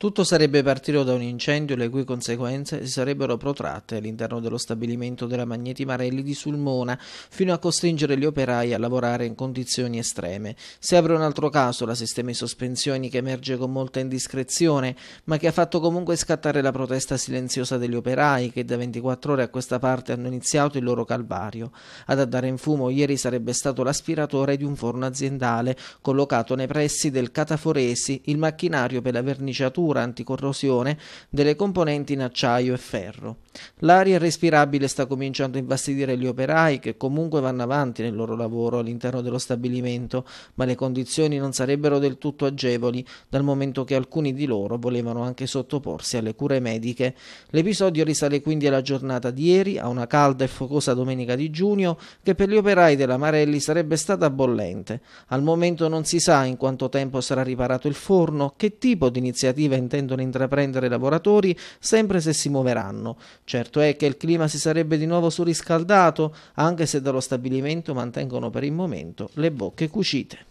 Tutto sarebbe partito da un incendio le cui conseguenze si sarebbero protratte all'interno dello stabilimento della Magneti Marelli di Sulmona, fino a costringere gli operai a lavorare in condizioni estreme. Si apre un altro caso, la sistema di sospensioni, che emerge con molta indiscrezione, ma che ha fatto comunque scattare la protesta silenziosa degli operai, che da 24 ore a questa parte hanno iniziato il loro calvario. Ad andare in fumo ieri sarebbe stato l'aspiratore di un forno aziendale, collocato nei pressi del Cataforesi, il macchinario per la verniciatura struttura anticorrosione delle componenti in acciaio e ferro. L'aria irrespirabile sta cominciando a infastidire gli operai che comunque vanno avanti nel loro lavoro all'interno dello stabilimento, ma le condizioni non sarebbero del tutto agevoli dal momento che alcuni di loro volevano anche sottoporsi alle cure mediche. L'episodio risale quindi alla giornata di ieri, a una calda e focosa domenica di giugno, che per gli operai della Marelli sarebbe stata bollente. Al momento non si sa in quanto tempo sarà riparato il forno, che tipo di iniziative intendono intraprendere i lavoratori sempre se si muoveranno. Certo è che il clima si sarebbe di nuovo surriscaldato, anche se dallo stabilimento mantengono per il momento le bocche cucite.